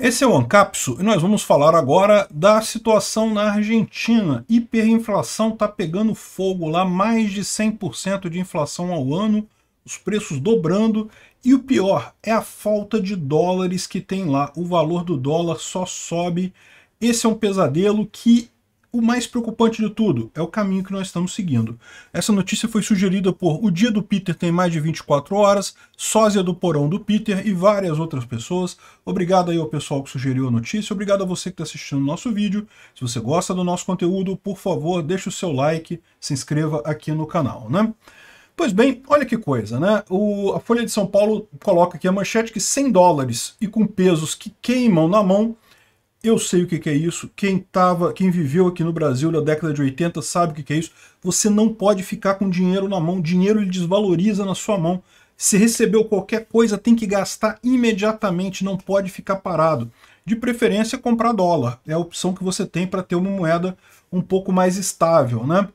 Esse é o AnCapsu e nós vamos falar agora da situação na Argentina. Hiperinflação está pegando fogo lá, mais de 100% de inflação ao ano, os preços dobrando e o pior é a falta de dólares que tem lá. O valor do dólar só sobe. Esse é um pesadelo que o mais preocupante de tudo é o caminho que nós estamos seguindo. Essa notícia foi sugerida por O Dia do Peter tem mais de 24 horas, Sósia do Porão do Peter e várias outras pessoas. Obrigado aí ao pessoal que sugeriu a notícia, obrigado a você que está assistindo o nosso vídeo. Se você gosta do nosso conteúdo, por favor, deixe o seu like, se inscreva aqui no canal, né? Pois bem, olha que coisa, né? O, a Folha de São Paulo coloca aqui a manchete que 100 dólares e com pesos que queimam na mão eu sei o que é isso. Quem tava, quem viveu aqui no Brasil na década de 80 sabe o que é isso. Você não pode ficar com dinheiro na mão. Dinheiro ele desvaloriza na sua mão. Se recebeu qualquer coisa, tem que gastar imediatamente, não pode ficar parado. De preferência, comprar dólar. É a opção que você tem para ter uma moeda um pouco mais estável, né?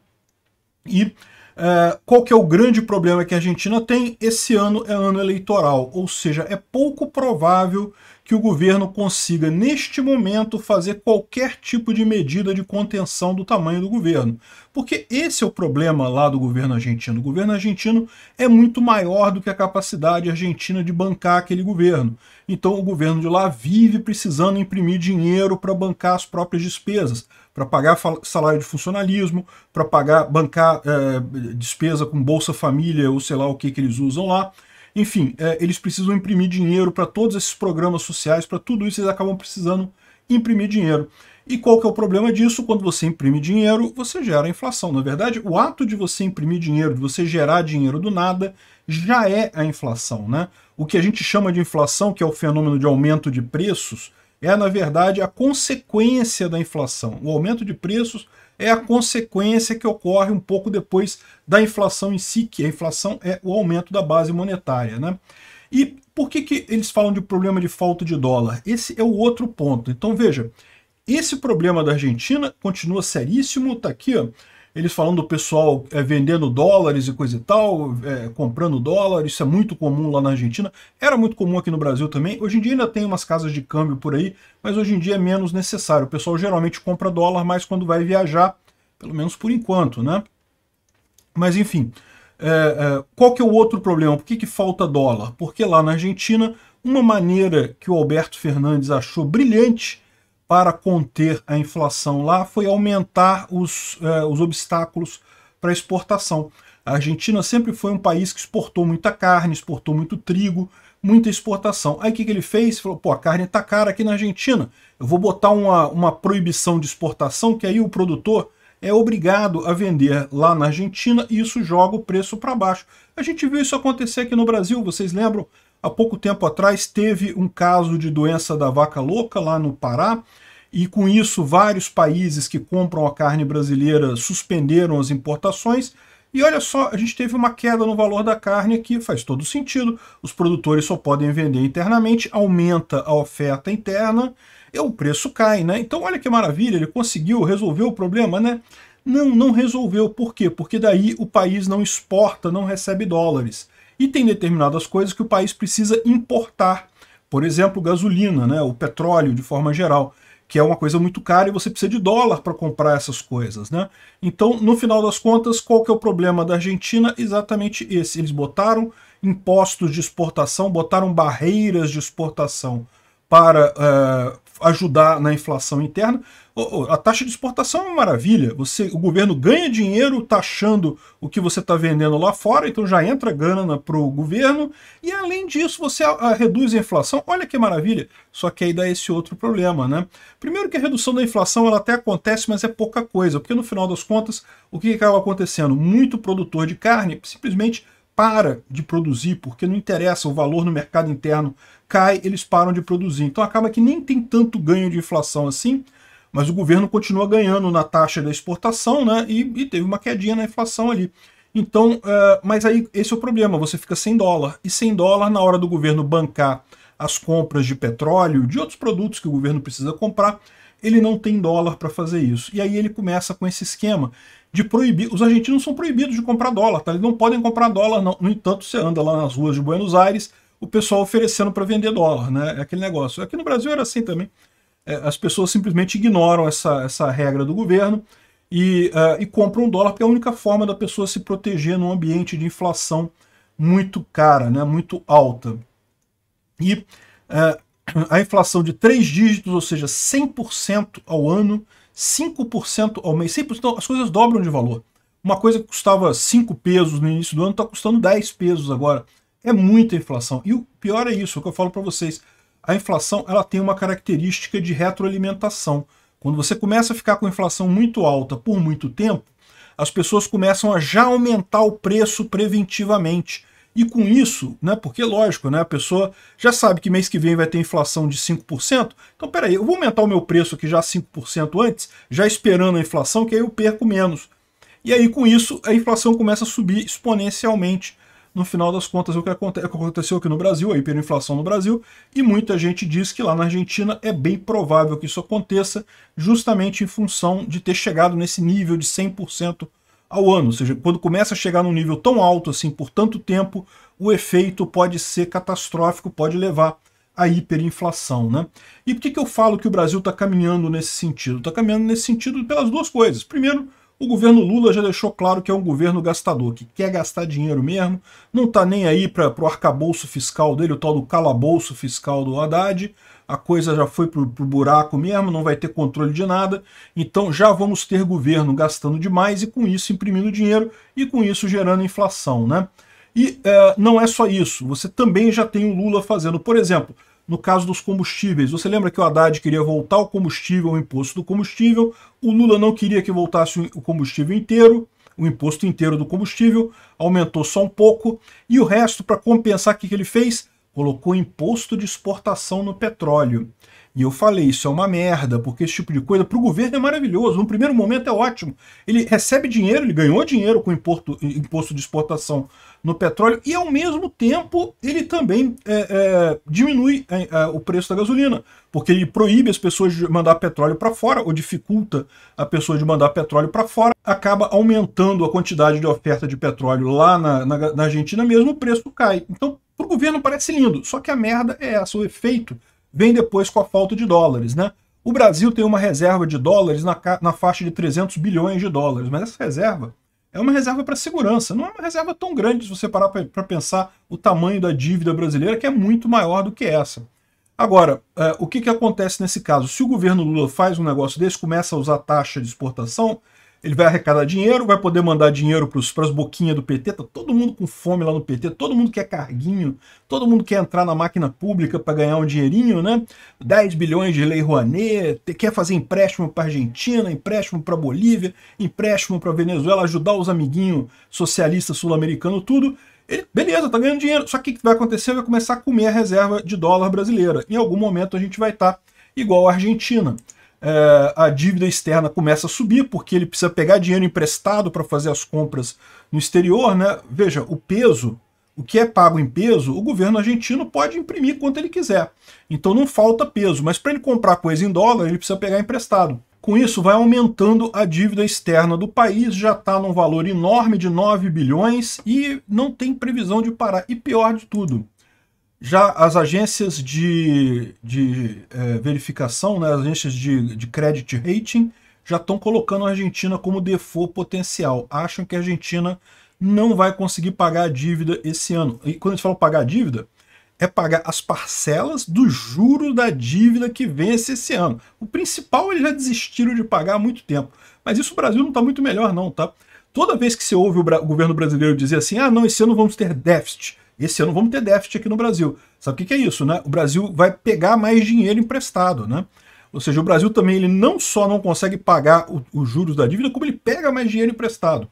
E é, qual que é o grande problema que a Argentina tem? Esse ano é ano eleitoral, ou seja, é pouco provável que o governo consiga, neste momento, fazer qualquer tipo de medida de contenção do tamanho do governo. Porque esse é o problema lá do governo argentino. O governo argentino é muito maior do que a capacidade argentina de bancar aquele governo. Então o governo de lá vive precisando imprimir dinheiro para bancar as próprias despesas para pagar salário de funcionalismo, para pagar, bancar é, despesa com Bolsa Família ou sei lá o que, que eles usam lá. Enfim, é, eles precisam imprimir dinheiro para todos esses programas sociais, para tudo isso eles acabam precisando imprimir dinheiro. E qual que é o problema disso? Quando você imprime dinheiro, você gera inflação. Na é verdade, o ato de você imprimir dinheiro, de você gerar dinheiro do nada, já é a inflação, né? O que a gente chama de inflação, que é o fenômeno de aumento de preços, é, na verdade, a consequência da inflação. O aumento de preços é a consequência que ocorre um pouco depois da inflação em si, que a inflação é o aumento da base monetária. Né? E por que, que eles falam de problema de falta de dólar? Esse é o outro ponto. Então veja, esse problema da Argentina continua seríssimo, está aqui, ó, eles falando do pessoal é, vendendo dólares e coisa e tal, é, comprando dólares, isso é muito comum lá na Argentina, era muito comum aqui no Brasil também, hoje em dia ainda tem umas casas de câmbio por aí, mas hoje em dia é menos necessário, o pessoal geralmente compra dólar mais quando vai viajar, pelo menos por enquanto, né? Mas enfim, é, é qual que é o outro problema? Por que, que falta dólar? Porque lá na Argentina, uma maneira que o Alberto Fernandes achou brilhante para conter a inflação lá foi aumentar os, eh, os obstáculos para exportação. A Argentina sempre foi um país que exportou muita carne, exportou muito trigo, muita exportação. Aí o que, que ele fez? Falou, pô, a carne está cara aqui na Argentina, eu vou botar uma, uma proibição de exportação, que aí o produtor é obrigado a vender lá na Argentina e isso joga o preço para baixo. A gente viu isso acontecer aqui no Brasil, vocês lembram? Há pouco tempo atrás teve um caso de doença da vaca louca lá no Pará, e com isso vários países que compram a carne brasileira suspenderam as importações. E olha só, a gente teve uma queda no valor da carne que faz todo sentido. Os produtores só podem vender internamente, aumenta a oferta interna e o preço cai, né? Então olha que maravilha, ele conseguiu resolver o problema, né? Não, não resolveu. Por quê? Porque daí o país não exporta, não recebe dólares. E tem determinadas coisas que o país precisa importar, por exemplo, gasolina, né, o petróleo de forma geral, que é uma coisa muito cara e você precisa de dólar para comprar essas coisas. Né? Então, no final das contas, qual que é o problema da Argentina? Exatamente esse. Eles botaram impostos de exportação, botaram barreiras de exportação para uh, ajudar na inflação interna. A taxa de exportação é uma maravilha. Você, o governo ganha dinheiro taxando o que você está vendendo lá fora, então já entra grana para o governo. E além disso, você a, a, reduz a inflação. Olha que maravilha. Só que aí dá esse outro problema, né? Primeiro que a redução da inflação ela até acontece, mas é pouca coisa, porque no final das contas, o que acaba acontecendo? Muito produtor de carne simplesmente para de produzir, porque não interessa, o valor no mercado interno cai, eles param de produzir. Então acaba que nem tem tanto ganho de inflação assim, mas o governo continua ganhando na taxa da exportação, né? E, e teve uma quedinha na inflação ali. Então, uh, mas aí esse é o problema, você fica sem dólar. E sem dólar, na hora do governo bancar as compras de petróleo, de outros produtos que o governo precisa comprar, ele não tem dólar para fazer isso. E aí ele começa com esse esquema de proibir. Os argentinos são proibidos de comprar dólar, tá? Eles não podem comprar dólar, não. No entanto, você anda lá nas ruas de Buenos Aires, o pessoal oferecendo para vender dólar, né? É aquele negócio. Aqui no Brasil era assim também. É, as pessoas simplesmente ignoram essa, essa regra do governo e, uh, e compram dólar, porque é a única forma da pessoa se proteger num ambiente de inflação muito cara, né? Muito alta. E uh, a inflação de três dígitos, ou seja, 100% ao ano, 5% ao mês. 100%, as coisas dobram de valor. Uma coisa que custava 5 pesos no início do ano está custando 10 pesos agora. É muita inflação. E o pior é isso, é o que eu falo para vocês. A inflação ela tem uma característica de retroalimentação. Quando você começa a ficar com a inflação muito alta por muito tempo, as pessoas começam a já aumentar o preço preventivamente e com isso, né, porque lógico, né, a pessoa já sabe que mês que vem vai ter inflação de 5%, então peraí, eu vou aumentar o meu preço aqui já 5% antes, já esperando a inflação, que aí eu perco menos. E aí com isso a inflação começa a subir exponencialmente. No final das contas, é, é o que aconteceu aqui no Brasil, a hiperinflação no Brasil, e muita gente diz que lá na Argentina é bem provável que isso aconteça, justamente em função de ter chegado nesse nível de 100% ao ano. Ou seja, quando começa a chegar num nível tão alto assim por tanto tempo, o efeito pode ser catastrófico, pode levar à hiperinflação. Né? E por que, que eu falo que o Brasil está caminhando nesse sentido? Está caminhando nesse sentido pelas duas coisas. Primeiro, o governo Lula já deixou claro que é um governo gastador, que quer gastar dinheiro mesmo, não está nem aí para o arcabouço fiscal dele, o tal do calabouço fiscal do Haddad, a coisa já foi para o buraco mesmo, não vai ter controle de nada, então já vamos ter governo gastando demais e com isso imprimindo dinheiro e com isso gerando inflação. né? E eh, não é só isso, você também já tem o Lula fazendo, por exemplo, no caso dos combustíveis. Você lembra que o Haddad queria voltar o combustível, o imposto do combustível, o Lula não queria que voltasse o combustível inteiro, o imposto inteiro do combustível, aumentou só um pouco, e o resto, para compensar, o que, que ele fez? Colocou imposto de exportação no petróleo. E eu falei, isso é uma merda, porque esse tipo de coisa para o governo é maravilhoso. No primeiro momento é ótimo. Ele recebe dinheiro, ele ganhou dinheiro com imposto, imposto de exportação no petróleo e, ao mesmo tempo, ele também é, é, diminui é, é o preço da gasolina, porque ele proíbe as pessoas de mandar petróleo para fora ou dificulta a pessoa de mandar petróleo para fora, acaba aumentando a quantidade de oferta de petróleo lá na, na, na Argentina mesmo, o preço cai. Então, para o governo parece lindo, só que a merda é essa, o efeito vem depois com a falta de dólares, né? O Brasil tem uma reserva de dólares na, na faixa de 300 bilhões de dólares, mas essa reserva é uma reserva para segurança, não é uma reserva tão grande se você parar para pensar o tamanho da dívida brasileira, que é muito maior do que essa. Agora, eh, o que, que acontece nesse caso? Se o governo Lula faz um negócio desse, começa a usar taxa de exportação, ele vai arrecadar dinheiro, vai poder mandar dinheiro para as boquinhas do PT, tá todo mundo com fome lá no PT, todo mundo quer carguinho, todo mundo quer entrar na máquina pública para ganhar um dinheirinho, né? 10 bilhões de lei Rouanet, quer fazer empréstimo para Argentina, empréstimo para Bolívia, empréstimo para Venezuela, ajudar os amiguinhos socialistas sul-americanos, tudo. Ele, beleza, tá ganhando dinheiro, só que o que vai acontecer? Vai começar a comer a reserva de dólar brasileira. Em algum momento a gente vai estar tá igual a Argentina. É, a dívida externa começa a subir, porque ele precisa pegar dinheiro emprestado para fazer as compras no exterior. Né? Veja, o peso, o que é pago em peso, o governo argentino pode imprimir quanto ele quiser. Então não falta peso, mas para ele comprar coisa em dólar, ele precisa pegar emprestado. Com isso, vai aumentando a dívida externa do país, já está num valor enorme de 9 bilhões e não tem previsão de parar. E pior de tudo, já as agências de, de é, verificação, né, as agências de, de credit rating, já estão colocando a Argentina como default potencial. Acham que a Argentina não vai conseguir pagar a dívida esse ano. E quando a gente fala pagar a dívida, é pagar as parcelas do juro da dívida que vence esse ano. O principal eles já desistiram de pagar há muito tempo. Mas isso o Brasil não está muito melhor não, tá? Toda vez que você ouve o, o governo brasileiro dizer assim, ah não, esse ano vamos ter déficit, esse ano vamos ter déficit aqui no Brasil. Sabe o que, que é isso, né? O Brasil vai pegar mais dinheiro emprestado, né? Ou seja, o Brasil também ele não só não consegue pagar os juros da dívida, como ele pega mais dinheiro emprestado.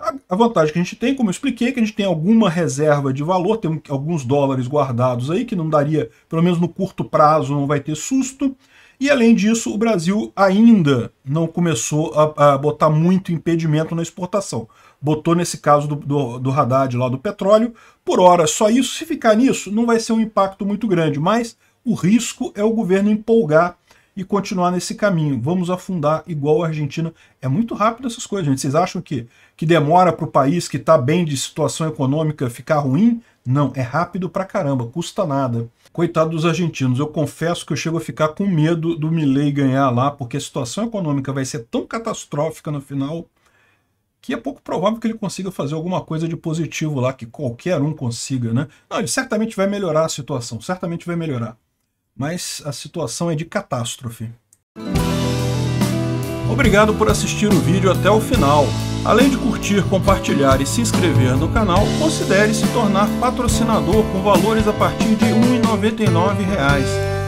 A, a vantagem que a gente tem, como eu expliquei, é que a gente tem alguma reserva de valor, tem alguns dólares guardados aí, que não daria, pelo menos no curto prazo, não vai ter susto. E além disso, o Brasil ainda não começou a, a botar muito impedimento na exportação botou nesse caso do, do, do Haddad lá do petróleo. Por hora, só isso, se ficar nisso, não vai ser um impacto muito grande, mas o risco é o governo empolgar e continuar nesse caminho. Vamos afundar igual a Argentina. É muito rápido essas coisas, gente. Vocês acham que, que demora para o país que está bem de situação econômica ficar ruim? Não, é rápido para caramba, custa nada. Coitado dos argentinos, eu confesso que eu chego a ficar com medo do Milley ganhar lá, porque a situação econômica vai ser tão catastrófica no final que é pouco provável que ele consiga fazer alguma coisa de positivo lá, que qualquer um consiga, né? Não, ele certamente vai melhorar a situação, certamente vai melhorar. Mas a situação é de catástrofe. Obrigado por assistir o vídeo até o final. Além de curtir, compartilhar e se inscrever no canal, considere se tornar patrocinador com valores a partir de R$ 1,99